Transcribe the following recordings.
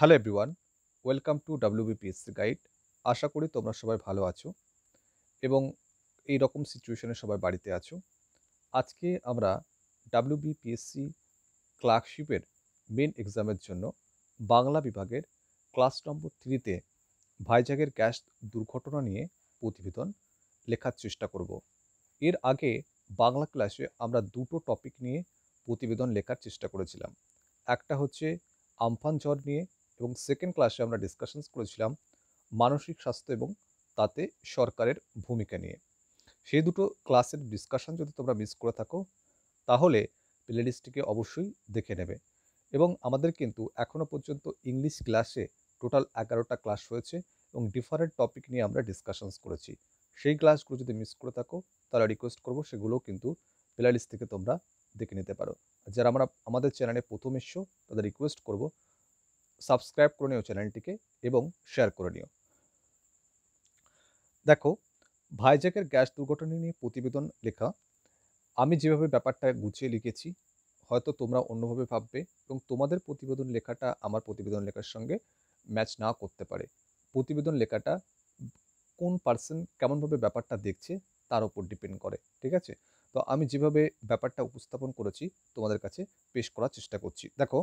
hello everyone welcome to WBPSC guide আশা করি তোমরা সবাই ভালো আছো এবং এই রকম সিচুয়েশনে সবাই বাড়িতে আছো আজকে আমরা ডাব্লিউবিপিএসসি ক্লার্কশিপের মেন এক্সামের জন্য বাংলা বিভাগের ক্লাস নম্বর থ্রিতে ভাইজাগের গ্যাস দুর্ঘটনা নিয়ে প্রতিবেদন লেখার চেষ্টা করব এর আগে বাংলা ক্লাসে আমরা দুটো টপিক নিয়ে প্রতিবেদন লেখার চেষ্টা করেছিলাম একটা হচ্ছে আমফান ঝড় নিয়ে এবং সেকেন্ড ক্লাসে আমরা ডিসকাশনস করেছিলাম মানসিক স্বাস্থ্য এবং তাতে সরকারের ভূমিকা নিয়ে সেই দুটো ক্লাসের ডিসকাশন যদি তোমরা মিস করে থাকো তাহলে প্লেলিস্টটিকে অবশ্যই দেখে নেবে এবং আমাদের কিন্তু এখনও পর্যন্ত ইংলিশ ক্লাসে টোটাল এগারোটা ক্লাস হয়েছে এবং ডিফারেন্ট টপিক নিয়ে আমরা ডিসকাশনস করেছি সেই ক্লাসগুলো যদি মিস করে থাকো তাহলে রিকোয়েস্ট করবো সেগুলোও কিন্তু প্লেলিস্ট থেকে তোমরা দেখে নিতে পারো যারা আমরা আমাদের চ্যানেলে প্রথম এসছো তাদের রিকোয়েস্ট করবো সাবস্ক্রাইব করে নিও চ্যানেলটিকে এবং শেয়ার করে নিও দেখো ভাইজ্যাকের গ্যাস দুর্ঘটনা নিয়ে প্রতিবেদন লেখা আমি যেভাবে ব্যাপারটা গুছিয়ে লিখেছি হয়তো তোমরা অন্যভাবে ভাববে এবং তোমাদের প্রতিবেদন লেখাটা আমার প্রতিবেদন লেখার সঙ্গে ম্যাচ না করতে পারে প্রতিবেদন লেখাটা কোন পার্সন কেমনভাবে ব্যাপারটা দেখছে তার উপর ডিপেন্ড করে ঠিক আছে তো আমি যেভাবে ব্যাপারটা উপস্থাপন করেছি তোমাদের কাছে পেশ করার চেষ্টা করছি দেখো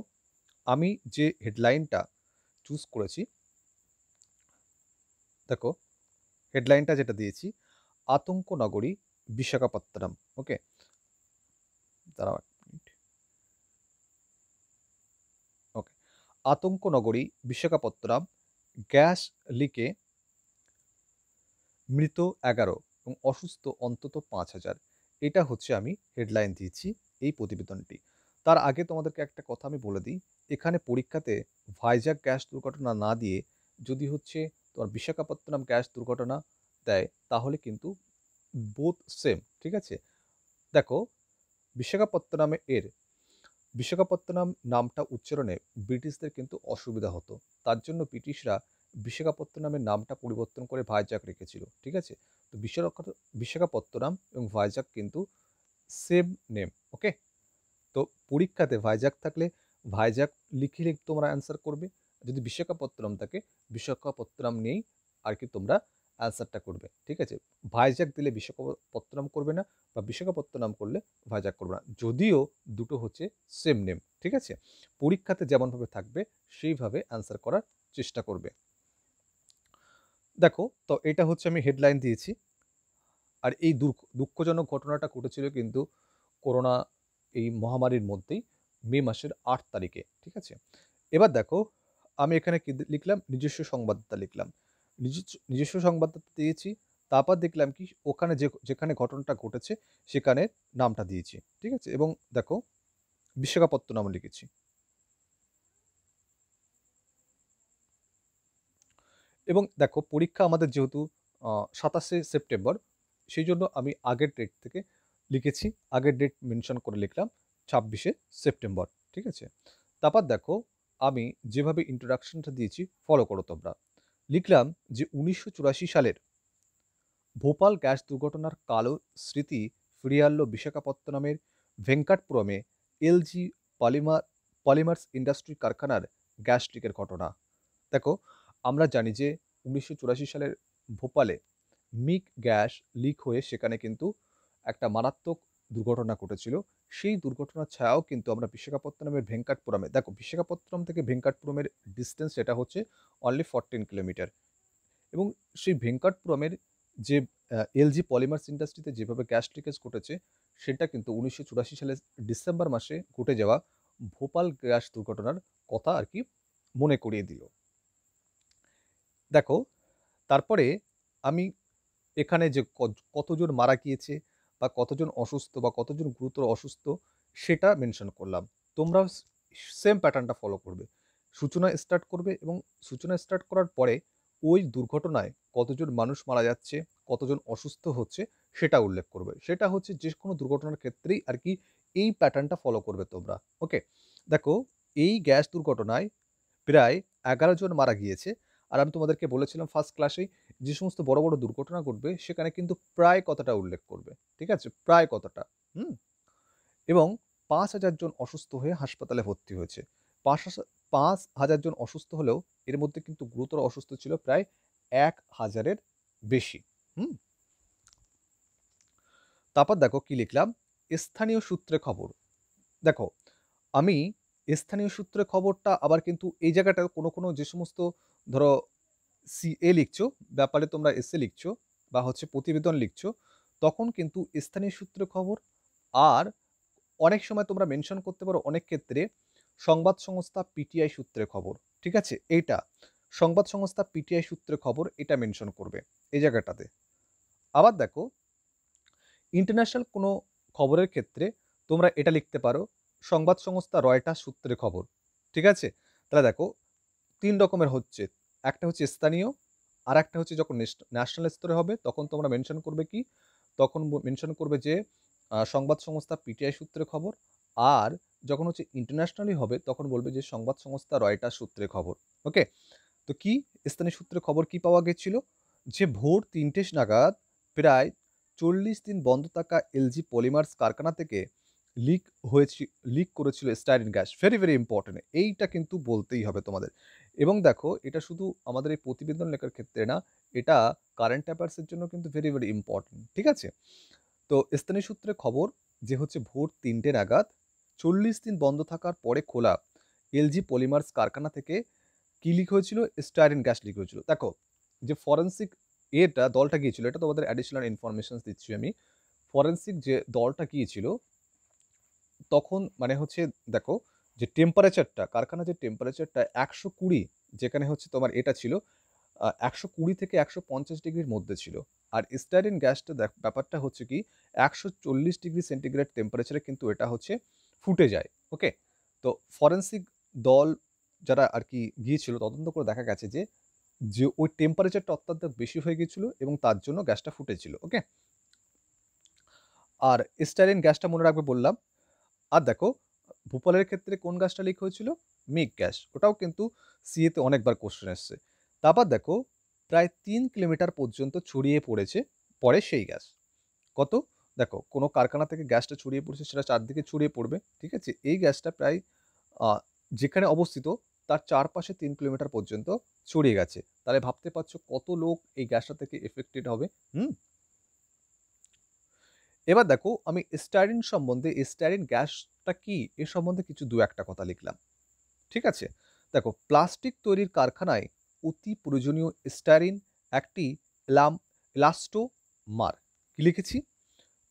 আমি যে হেডলাইনটা চুজ করেছি দেখো হেডলাইনটা যেটা দিয়েছি আতঙ্ক নগরী বিশাখাপত্তনম ওকে দাঁড়াও ওকে আতঙ্ক নগরী বিশাখাপত্তনম গ্যাস লিকে মৃত এগারো এবং অসুস্থ অন্তত পাঁচ হাজার এটা হচ্ছে আমি হেডলাইন দিয়েছি এই প্রতিবেদনটি তার আগে তোমাদেরকে একটা কথা আমি বলে দিই এখানে পরীক্ষাতে ভাইজাক গ্যাস দুর্ঘটনা না দিয়ে যদি হচ্ছে তোমার বিশাখাপত্তনম গ্যাস দুর্ঘটনা দেয় তাহলে কিন্তু বোথ সেম ঠিক আছে দেখো বিশাখাপত্তনামে এর বিশাখাপত্তনম নামটা উচ্চারণে ব্রিটিশদের কিন্তু অসুবিধা হতো তার জন্য ব্রিটিশরা বিশাখাপত্তনামের নামটা পরিবর্তন করে ভাইজাক রেখেছিল ঠিক আছে তো বিশাখাপত্তনম এবং ভাইজাক কিন্তু সেম নেম ওকে তো পরীক্ষাতে ভাইজাক থাকলে ভাইজাক লিখে লিখে তোমরা অ্যান্সার করবে যদি বিশাখাপত্তনম থাকে বিশাখাপত্তনম নিয়েই আর কি তোমরা অ্যান্সারটা করবে ঠিক আছে ভাইজাক দিলে বিশাখাপত্তনম করবে না বা বিশাখাপত্তনম করলে ভাইজাক করবে না যদিও দুটো হচ্ছে সেম নেম ঠিক আছে পরীক্ষাতে যেমনভাবে থাকবে সেইভাবে অ্যান্সার করার চেষ্টা করবে দেখো তো এটা হচ্ছে আমি হেডলাইন দিয়েছি আর এই দুঃখজনক ঘটনাটা ঘটেছিল কিন্তু করোনা এই মহামারীর মধ্যেই মে মাসের আট তারিখে ঠিক আছে এবার দেখো আমি এখানে কি লিখলাম নিজস্ব সংবাদদাতা লিখলাম নিজস্ব সংবাদদাতা দিয়েছি তারপর দেখলাম কি ওখানে যে যেখানে ঘটনাটা ঘটেছে সেখানে নামটা দিয়েছি ঠিক আছে এবং দেখো বিশ্বকাপত্ত নাম লিখেছি এবং দেখো পরীক্ষা আমাদের যেহেতু সাতাশে সেপ্টেম্বর সেই জন্য আমি আগের ডেট থেকে লিখেছি আগের ডেট মেনশন করে লিখলাম ছাব্বিশে সেপ্টেম্বর ঠিক আছে তারপর দেখো আমি যেভাবে ইন্ট্রোডাকশনটা দিয়েছি ফলো করো তোমরা লিখলাম যে উনিশশো সালের ভোপাল গ্যাস দুর্ঘটনার কালো স্মৃতি ফিরিয়ে আনল বিশাখাপত্তনমের ভেঙ্কাটপুরমে এলজি পলিমার পলিমার্স ইন্ডাস্ট্রি কারখানার গ্যাস লিকের ঘটনা দেখো আমরা জানি যে উনিশশো সালের ভোপালে মিক গ্যাস লিক হয়ে সেখানে কিন্তু একটা মারাত্মক দুর্ঘটনা ঘটেছিল সেই দুর্ঘটনার ছায়াও কিন্তু আমরা বিশাখাপত্তনমের ভেঙ্কাটপুরমে দেখো বিশাখাপত্তনম থেকে ভেঙ্কাটপুরমের ডিস্টেন্স এটা হচ্ছে অনলি ফরটিন কিলোমিটার এবং সেই ভেঙ্কাটপুরমের যে এলজি পলিমার্স ইন্ডাস্ট্রিতে যেভাবে গ্যাস লিকেজ ঘটেছে সেটা কিন্তু উনিশশো চুরাশি সালের ডিসেম্বর মাসে ঘটে যাওয়া ভোপাল গ্যাস দুর্ঘটনার কথা আর কি মনে করিয়ে দিল দেখো তারপরে আমি এখানে যে কতজন মারা গিয়েছে বা কতজন অসুস্থ বা কতজন গুরুতর অসুস্থ সেটা মেনশন করলাম তোমরা সেম প্যাটার্নটা ফলো করবে সূচনা স্টার্ট করবে এবং সূচনা স্টার্ট করার পরে ওই দুর্ঘটনায় কতজন মানুষ মারা যাচ্ছে কতজন অসুস্থ হচ্ছে সেটা উল্লেখ করবে সেটা হচ্ছে যে কোনো দুর্ঘটনার ক্ষেত্রেই আর কি এই প্যাটার্নটা ফলো করবে তোমরা ওকে দেখো এই গ্যাস দুর্ঘটনায় প্রায় এগারো জন মারা গিয়েছে আর আমি তোমাদেরকে বলেছিলাম ফার্স্ট ক্লাসেই যে সমস্ত বড় বড় দুর্ঘটনা ঘটবে সেখানে কিন্তু প্রায় কথাটা উল্লেখ করবে ঠিক আছে প্রায় কথাটা হুম এবং পাঁচ হাজার জন অসুস্থ হয়ে হাসপাতালে ভর্তি হয়েছে পাঁচ পাঁচ হাজার জন অসুস্থ হলেও এর মধ্যে কিন্তু গুরুতর অসুস্থ ছিল প্রায় এক হাজারের বেশি হুম তারপর দেখো কি লিখলাম স্থানীয় সূত্রে খবর দেখো আমি স্থানীয় সূত্রে খবরটা আবার কিন্তু এই জায়গাটা কোনো কোনো যে সমস্ত ধরো সি এ লিখছো ব্যাপারে তোমরা এসে লিখছো বা হচ্ছে প্রতিবেদন লিখছো তখন কিন্তু স্থানীয় সূত্র খবর আর অনেক সময় তোমরা মেনশন করতে পারো অনেক ক্ষেত্রে সংবাদ সংস্থা পিটিআই সূত্রে খবর ঠিক আছে এইটা সংবাদ সংস্থা পিটিআই সূত্রে খবর এটা মেনশন করবে এই জায়গাটাতে আবার দেখো ইন্টারন্যাশনাল কোনো খবরের ক্ষেত্রে তোমরা এটা লিখতে পারো সংবাদ সংস্থা রয়টা সূত্রে খবর ঠিক আছে তাহলে দেখো তিন রকমের হচ্ছে একটা হচ্ছে স্থানীয় আর একটা হচ্ছে যখন ন্যাশনাল স্তরে হবে তখন তোমরা মেনশন করবে কি তখন মেনশন করবে যে সংবাদ সংস্থা পিটিআই সূত্রে খবর আর যখন হচ্ছে ইন্টারন্যাশনালি হবে তখন বলবে যে সংবাদ সংস্থা রয়টার সূত্রে খবর ওকে তো কি স্থানীয় সূত্রে খবর কি পাওয়া গেছিল যে ভোর তিনটে নাগাদ প্রায় চল্লিশ দিন বন্ধ থাকা এলজি পলিমার্স কারখানা থেকে লিক হয়েছিল লিক করেছিল styrene gas very very important এইটা কিন্তু বলতেই হবে তোমাদের এবং দেখো এটা শুধু আমাদের এই প্রতিবেদন লেখার ক্ষেত্রে না এটা কারেন্ট অ্যাফেয়ার্সের জন্য কিন্তু ভেরি ভেরি ইম্পর্টেন্ট ঠিক আছে তো স্থানীয় সূত্রে খবর যে হচ্ছে ভোর তিনটে নাগাদ চল্লিশ দিন বন্ধ থাকার পরে খোলা এলজি পলিমার্স কারখানা থেকে কী লিক হয়েছিল স্টারিন গ্যাস লিক হয়েছিল দেখো যে ফরেন্সিক এটা দলটা গিয়েছিল এটা তোমাদের অ্যাডিশনাল ইনফরমেশন দিচ্ছি আমি ফরেন্সিক যে দলটা গিয়েছিল তখন মানে হচ্ছে দেখো যে টেম্পারেচারটা কারখানা যে টেম্পারেচারটা একশো কুড়ি যেখানে হচ্ছে তোমার এটা ছিল একশো কুড়ি থেকে একশো পঞ্চাশ ডিগ্রির মধ্যে ছিল আর স্টারিন গ্যাসটা দেখ ব্যাপারটা হচ্ছে কি একশো চল্লিশ ডিগ্রি সেন্টিগ্রেড টেম্পারেচারে কিন্তু এটা হচ্ছে ফুটে যায় ওকে তো ফরেন্সিক দল যারা আর কি গিয়েছিল তদন্ত করে দেখা গেছে যে যে ওই টেম্পারেচারটা অত্যন্ত বেশি হয়ে গিয়েছিল এবং তার জন্য গ্যাসটা ফুটেছিল ওকে আর স্টারিন গ্যাসটা মনে রাখবে বললাম আর দেখো ভূপালের ক্ষেত্রে কোন গ্যাসটা লিক হয়েছিল মিগ গ্যাস ওটাও কিন্তু সিএতে অনেকবার কোশ্চেন এসছে তারপর দেখো প্রায় তিন কিলোমিটার পর্যন্ত ছড়িয়ে পড়েছে পরে সেই গ্যাস কত দেখো কোনো কারখানা থেকে গ্যাসটা ছড়িয়ে পড়ছে সেটা চারদিকে ছড়িয়ে পড়বে ঠিক আছে এই গ্যাসটা প্রায় যেখানে অবস্থিত তার চারপাশে তিন কিলোমিটার পর্যন্ত ছড়িয়ে গেছে তাহলে ভাবতে পারছো কত লোক এই গ্যাসটা থেকে এফেক্টেড হবে হুম এবার দেখো আমি স্টারিন সম্বন্ধে স্টারিন গ্যাসটা কি এ সম্বন্ধে কিছু দু একটা কথা লিখলাম ঠিক আছে দেখো প্লাস্টিক তৈরির কারখানায় অতি প্রয়োজনীয় স্টারিন একটি এলাম মার কি লিখেছি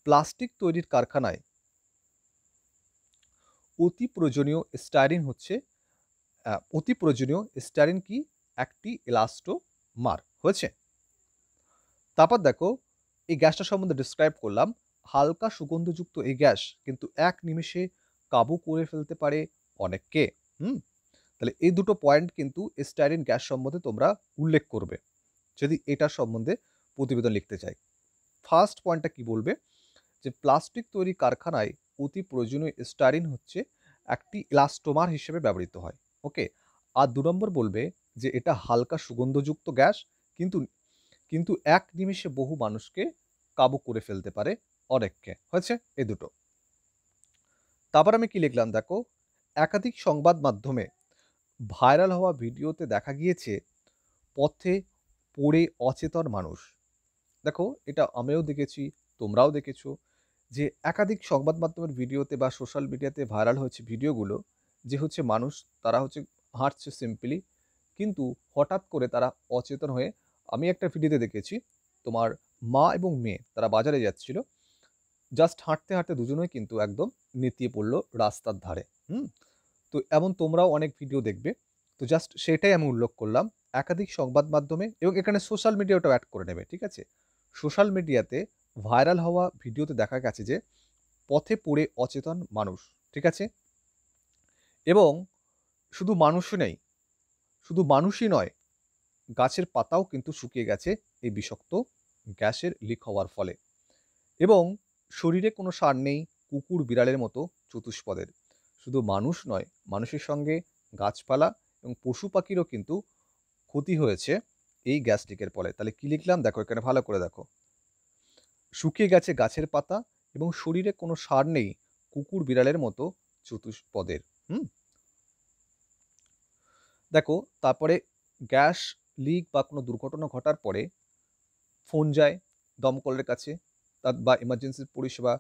প্লাস্টিক তৈরির কারখানায় অতি প্রয়োজনীয় স্টারিন হচ্ছে অতি প্রয়োজনীয় স্টারিন কি একটি মার হয়েছে তারপর দেখো এই গ্যাসটা সম্বন্ধে ডিসক্রাইব করলাম হালকা সুগন্ধযুক্ত এই গ্যাস কিন্তু এক নিমেষে কাবু করে ফেলতে পারে অনেককে হুম তাহলে এই দুটো পয়েন্ট কিন্তু স্টাইরিন গ্যাস সম্বন্ধে তোমরা উল্লেখ করবে যদি এটার সম্বন্ধে প্রতিবেদন লিখতে চাই ফার্স্ট পয়েন্টটা কি বলবে যে প্লাস্টিক তৈরি কারখানায় অতি প্রয়োজনীয় স্টারিন হচ্ছে একটি ইলাস্টোমার হিসেবে ব্যবহৃত হয় ওকে আর দু নম্বর বলবে যে এটা হালকা সুগন্ধযুক্ত গ্যাস কিন্তু কিন্তু এক নিমেষে বহু মানুষকে কাবু করে ফেলতে পারে অনেককে হয়েছে এ দুটো তারপর আমি কি লিখলাম দেখো একাধিক সংবাদ মাধ্যমে ভাইরাল হওয়া ভিডিওতে দেখা গিয়েছে পথে পড়ে অচেতন মানুষ দেখো এটা আমিও দেখেছি তোমরাও দেখেছো যে একাধিক সংবাদ মাধ্যমের ভিডিওতে বা সোশ্যাল মিডিয়াতে ভাইরাল হয়েছে ভিডিওগুলো যে হচ্ছে মানুষ তারা হচ্ছে হাঁটছে সিম্পলি কিন্তু হঠাৎ করে তারা অচেতন হয়ে আমি একটা ভিডিওতে দেখেছি তোমার মা এবং মেয়ে তারা বাজারে যাচ্ছিলো জাস্ট হাঁটতে হাঁটতে দুজনেই কিন্তু একদম নেতিয়ে পড়লো রাস্তার ধারে হুম তো এমন তোমরাও অনেক ভিডিও দেখবে তো জাস্ট সেটাই আমি উল্লেখ করলাম একাধিক সংবাদ মাধ্যমে এবং এখানে সোশ্যাল মিডিয়াটাও অ্যাড করে নেবে ঠিক আছে সোশ্যাল মিডিয়াতে ভাইরাল হওয়া ভিডিওতে দেখা গেছে যে পথে পড়ে অচেতন মানুষ ঠিক আছে এবং শুধু মানুষই নেই শুধু মানুষই নয় গাছের পাতাও কিন্তু শুকিয়ে গেছে এই বিষাক্ত গ্যাসের লিক হওয়ার ফলে এবং শরীরে কোনো সার নেই কুকুর বিড়ালের মতো চতুষ্পদের শুধু মানুষ নয় মানুষের সঙ্গে গাছপালা এবং পশু পাখিরও কিন্তু ক্ষতি হয়েছে এই গ্যাস লিকের ফলে তাহলে কী লিখলাম দেখো এখানে ভালো করে দেখো শুকিয়ে গেছে গাছের পাতা এবং শরীরে কোনো সার নেই কুকুর বিড়ালের মতো চতুষ্পদের হুম দেখো তারপরে গ্যাস লিক বা কোনো দুর্ঘটনা ঘটার পরে ফোন যায় দমকলের কাছে তার বা ইমার্জেন্সি পরিষেবা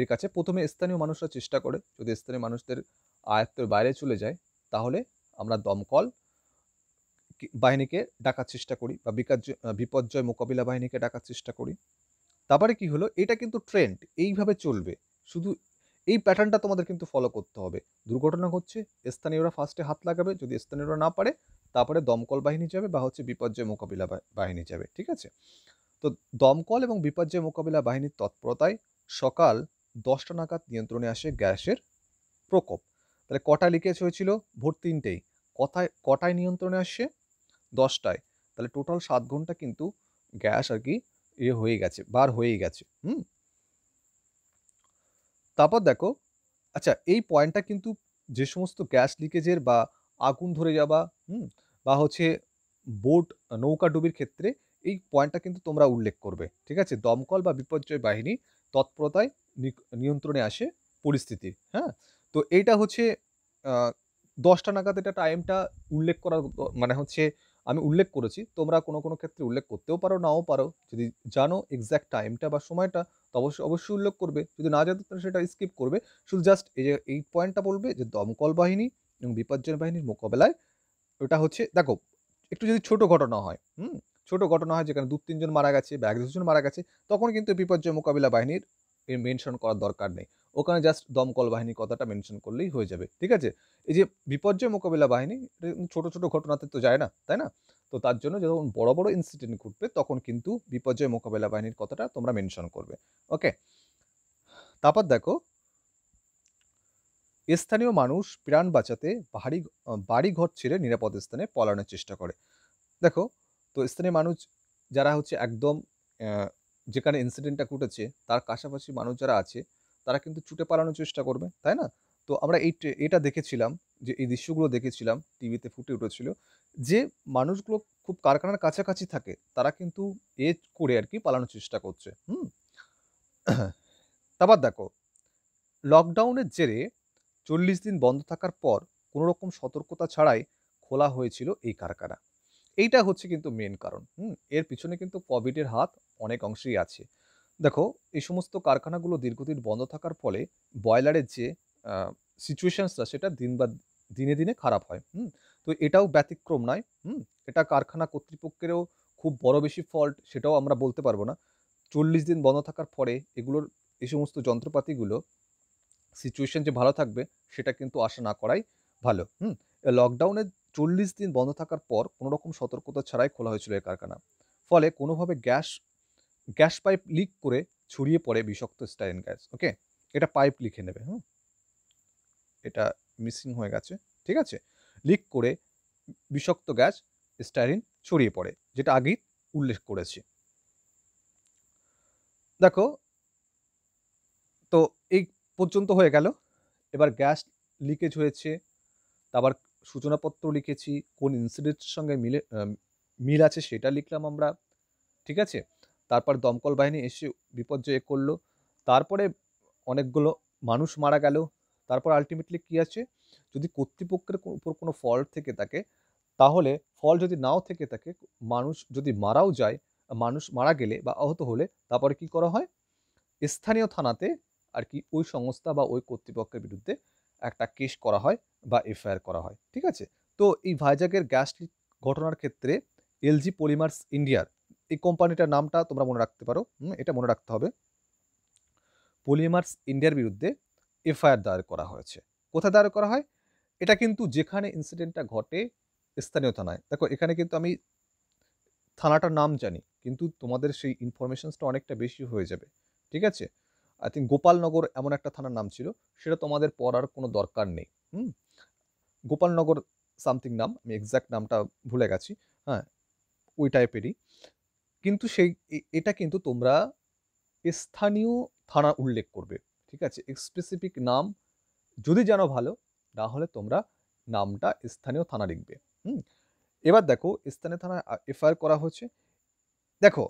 এর কাছে প্রথমে স্থানীয় মানুষরা চেষ্টা করে যদি স্থানীয় মানুষদের আয়ত্তের বাইরে চলে যায় তাহলে আমরা দমকল বাহিনীকে ডাকার চেষ্টা করি বা বিকাশ বিপর্যয় মোকাবিলা বাহিনীকে ডাকার চেষ্টা করি তারপরে কি হলো এটা কিন্তু ট্রেন্ড এইভাবে চলবে শুধু এই প্যাটার্নটা তোমাদের কিন্তু ফলো করতে হবে দুর্ঘটনা হচ্ছে স্থানীয়রা ফার্স্টে হাত লাগাবে যদি স্থানীয়রা না পারে তারপরে দমকল বাহিনী যাবে বা হচ্ছে বিপর্যয় মোকাবিলা বাহিনী যাবে ঠিক আছে তো দমকল এবং বিপর্যয় মোকাবিলা বাহিনীর তৎপরতায় সকাল দশটা নাগাদ নিয়ন্ত্রণে আসে গ্যাসের প্রকোপ তাহলে কটা লিকেজ হয়েছিল ভোর তিনটেই কথায় কটায় নিয়ন্ত্রণে আসে দশটায় তাহলে টোটাল সাত ঘন্টা কিন্তু গ্যাস আর কি ইয়ে হয়ে গেছে বার হয়েই গেছে হুম তারপর দেখো আচ্ছা এই পয়েন্টটা কিন্তু যে সমস্ত গ্যাস লিকেজের বা আগুন ধরে যাওয়া হুম বা হচ্ছে বোট নৌকা ডুবির ক্ষেত্রে এই পয়েন্টটা কিন্তু তোমরা উল্লেখ করবে ঠিক আছে দমকল বা বিপর্যয় বাহিনী তৎপরতায় নিয়ন্ত্রণে আসে পরিস্থিতি হ্যাঁ তো এইটা হচ্ছে দশটা নাগাদ এটা টাইমটা উল্লেখ করার মানে হচ্ছে আমি উল্লেখ করেছি তোমরা কোনো কোনো ক্ষেত্রে উল্লেখ করতেও পারো নাও পারো যদি জানো এক্স্যাক্ট টাইমটা বা সময়টা তো অবশ্যই অবশ্যই উল্লেখ করবে যদি না জানো তাহলে সেটা স্কিপ করবে শুধু জাস্ট এই যে এই পয়েন্টটা বলবে যে দমকল বাহিনী এবং বিপর্যয় বাহিনীর মোকাবেলায় ওটা হচ্ছে দেখো একটু যদি ছোট ঘটনা হয় হুম ছোট ঘটনা হয় যেখানে দু তিনজন মারা গেছে বা এক দুজন মারা গেছে তখন কিন্তু বিপর্যয় মোকাবিলা বাহিনীর মেনশন করার দরকার নেই ওখানে জাস্ট দমকল বাহিনীর কথাটা মেনশন করলেই হয়ে যাবে ঠিক আছে এই যে বিপর্যয় মোকাবিলা বাহিনী ছোট ছোট ঘটনাতে তো যায় না তাই না তো তার জন্য যখন বড় বড় ইনসিডেন্ট ঘটবে তখন কিন্তু বিপর্যয় মোকাবিলা বাহিনীর কথাটা তোমরা মেনশন করবে ওকে তারপর দেখো স্থানীয় মানুষ প্রাণ বাঁচাতে বাড়ি ঘর ছেড়ে নিরাপদ স্থানে পলানোর চেষ্টা করে দেখো তো স্থানীয় মানুষ যারা হচ্ছে একদম যেখানে ইনসিডেন্টটা ঘটেছে তার কাছাপাশি মানুষ যারা আছে তারা কিন্তু ছুটে পালানোর চেষ্টা করবে তাই না তো আমরা এই এটা দেখেছিলাম যে এই দৃশ্যগুলো দেখেছিলাম টিভিতে ফুটে উঠেছিল যে মানুষগুলো খুব কারখানার কাছাকাছি থাকে তারা কিন্তু এ করে আর কি পালানোর চেষ্টা করছে হুম তারপর দেখো লকডাউনের জেরে চল্লিশ দিন বন্ধ থাকার পর কোনো রকম সতর্কতা ছাড়াই খোলা হয়েছিল এই কারখানা এইটা হচ্ছে কিন্তু মেন কারণ হুম এর পিছনে কিন্তু কোভিডের হাত অনেক অংশেই আছে দেখো এই সমস্ত কারখানাগুলো দীর্ঘদিন বন্ধ থাকার ফলে ব্রয়লারের যে সিচুয়েশানসটা সেটা দিন বা দিনে দিনে খারাপ হয় হুম তো এটাও ব্যতিক্রম নয় হুম এটা কারখানা কর্তৃপক্ষেরও খুব বড় বেশি ফল্ট সেটাও আমরা বলতে পারবো না চল্লিশ দিন বন্ধ থাকার পরে এগুলোর এই সমস্ত যন্ত্রপাতিগুলো সিচুয়েশন যে ভালো থাকবে সেটা কিন্তু আশা না করাই ভালো হুম লকডাউনের চল্লিশ দিন বন্ধ থাকার পর কোনো রকম সতর্কতা ছাড়াই খোলা হয়েছিল এই কারখানা ফলে কোনোভাবে গ্যাস গ্যাস পাইপ লিক করে ছড়িয়ে পড়ে বিষাক্ত স্টাইন গ্যাস ওকে এটা পাইপ লিখে নেবে হ্যাঁ এটা মিসিং হয়ে গেছে ঠিক আছে লিক করে বিষাক্ত গ্যাস স্টাইরিন ছড়িয়ে পড়ে যেটা আগেই উল্লেখ করেছি দেখো তো এই পর্যন্ত হয়ে গেল এবার গ্যাস লিকেজ হয়েছে তারপর সূচনাপত্র লিখেছি কোন ইনসিডেন্টের সঙ্গে মিলে মিল আছে সেটা লিখলাম আমরা ঠিক আছে তারপর দমকল বাহিনী এসে বিপর্যয় করলো তারপরে অনেকগুলো মানুষ মারা গেল তারপর আলটিমেটলি কি আছে যদি কর্তৃপক্ষের উপর কোনো ফল থেকে থাকে তাহলে ফল যদি নাও থেকে থাকে মানুষ যদি মারাও যায় মানুষ মারা গেলে বা আহত হলে তারপরে কি করা হয় স্থানীয় থানাতে আর কি ওই সংস্থা বা ওই কর্তৃপক্ষের বিরুদ্ধে একটা কেস করা হয় বা এফআইআর করা হয় ঠিক আছে তো এই ভাইজাগের গ্যাস লিক ঘটনার ক্ষেত্রে এলজি পলিমার্স ইন্ডিয়ার এই কোম্পানিটার নামটা তোমরা মনে রাখতে পারো এটা মনে রাখতে হবে পলিমার্স ইন্ডিয়ার বিরুদ্ধে এফআইআর দায়ের করা হয়েছে কোথায় দায়ের করা হয় এটা কিন্তু যেখানে ইনসিডেন্টটা ঘটে স্থানীয় থানায় দেখো এখানে কিন্তু আমি থানাটার নাম জানি কিন্তু তোমাদের সেই ইনফরমেশনসটা অনেকটা বেশি হয়ে যাবে ঠিক আছে আই থিঙ্ক গোপালনগর এমন একটা থানার নাম ছিল সেটা তোমাদের পড়ার কোনো দরকার নেই হুম গোপালনগর সামথিং নাম আমি এক্স্যাক্ট নামটা ভুলে গেছি হ্যাঁ ওই টাইপেরই কিন্তু সেই এটা কিন্তু তোমরা স্থানীয় থানা উল্লেখ করবে ঠিক আছে স্পেসিফিক নাম যদি জানো ভালো হলে তোমরা নামটা স্থানীয় থানা লিখবে হুম এবার দেখো স্থানীয় থানা এফআইআর করা হচ্ছে দেখো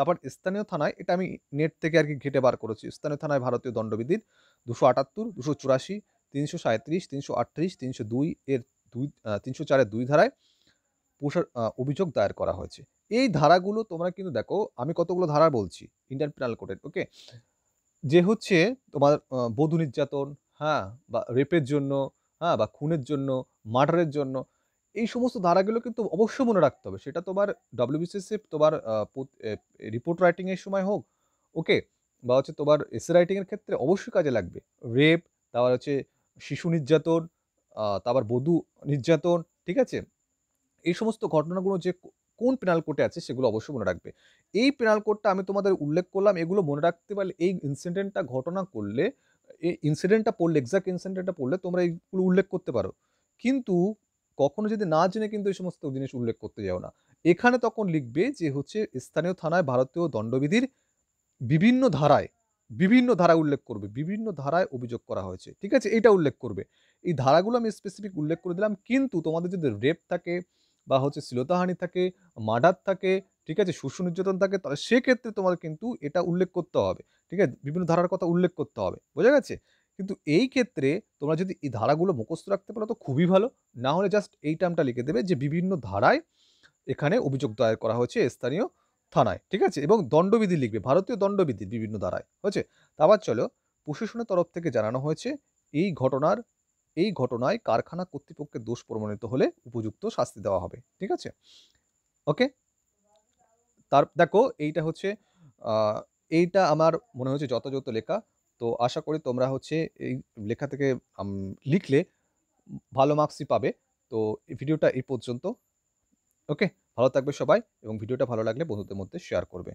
তারপর স্থানীয় থানায় এটা আমি নেট থেকে আর কি ঘেটে বার করেছি স্থানীয় থানায় ভারতীয় দণ্ডবিধির দুশো আটাত্তর দুশো চুরাশি তিনশো সাঁত্রিশ তিনশো আটত্রিশ তিনশো দুই এর দুই তিনশো চারের দুই ধারায় পোষার অভিযোগ দায়ের করা হয়েছে এই ধারাগুলো তোমরা কিন্তু দেখো আমি কতগুলো ধারা বলছি ইন্ডিয়ান পিনাল ওকে যে হচ্ছে তোমার বধু নির্যাতন হ্যাঁ বা রেপের জন্য হ্যাঁ বা খুনের জন্য মার্ডারের জন্য এই সমস্ত ধারাগুলো কিন্তু অবশ্যই মনে রাখতে হবে সেটা তোমার ডব্লিউবিসিএসএফ তোমার রিপোর্ট রাইটিংয়ের সময় হোক ওকে বা হচ্ছে তোমার এসে রাইটিংয়ের ক্ষেত্রে অবশ্যই কাজে লাগবে রেপ তারপর হচ্ছে শিশু নির্যাতন তারপর বধূ নির্যাতন ঠিক আছে এই সমস্ত ঘটনাগুলো যে কোন পেনাল কোর্টে আছে সেগুলো অবশ্যই মনে রাখবে এই পেনাল কোডটা আমি তোমাদের উল্লেখ করলাম এগুলো মনে রাখতে পারলে এই ইনসিডেন্টটা ঘটনা করলে এই ইনসিডেন্টটা পড়লে এক্সাক্ট ইনসিডেন্টটা পড়লে তোমরা এইগুলো উল্লেখ করতে পারো কিন্তু কখনো যদি না জেনে কিন্তু এই সমস্ত জিনিস উল্লেখ করতে যাও না এখানে তখন লিখবে যে হচ্ছে স্থানীয় থানায় ভারতীয় দণ্ডবিধির বিভিন্ন ধারায় বিভিন্ন ধারা উল্লেখ করবে বিভিন্ন ধারায় অভিযোগ করা হয়েছে ঠিক আছে এটা উল্লেখ করবে এই ধারাগুলো আমি স্পেসিফিক উল্লেখ করে দিলাম কিন্তু তোমাদের যদি রেপ থাকে বা হচ্ছে শ্লীলতাহানি থাকে মার্ডার থাকে ঠিক আছে শোষণ নির্যাতন থাকে তাহলে সেক্ষেত্রে তোমাদের কিন্তু এটা উল্লেখ করতে হবে ঠিক আছে বিভিন্ন ধারার কথা উল্লেখ করতে হবে বোঝা গেছে কিন্তু এই ক্ষেত্রে তোমরা যদি এই ধারাগুলো মুখস্থ রাখতে পারো তো খুবই ভালো না হলে জাস্ট এই টার্মটা লিখে দেবে যে বিভিন্ন ধারায় এখানে অভিযোগ দায়ের করা হয়েছে স্থানীয় থানায় ঠিক আছে এবং দণ্ডবিধি লিখবে ভারতীয় দণ্ডবিধি বিভিন্ন ধারায় হয়েছে তারপর চলো প্রশাসনের তরফ থেকে জানানো হয়েছে এই ঘটনার এই ঘটনায় কারখানা কর্তৃপক্ষের দোষ প্রমাণিত হলে উপযুক্ত শাস্তি দেওয়া হবে ঠিক আছে ওকে তার দেখো এইটা হচ্ছে এইটা আমার মনে হচ্ছে যথাযথ লেখা তো আশা করি তোমরা হচ্ছে এই লেখা থেকে লিখলে ভালো মার্কসই পাবে তো এই ভিডিওটা এই পর্যন্ত ওকে ভালো থাকবে সবাই এবং ভিডিওটা ভালো লাগলে বন্ধুদের মধ্যে শেয়ার করবে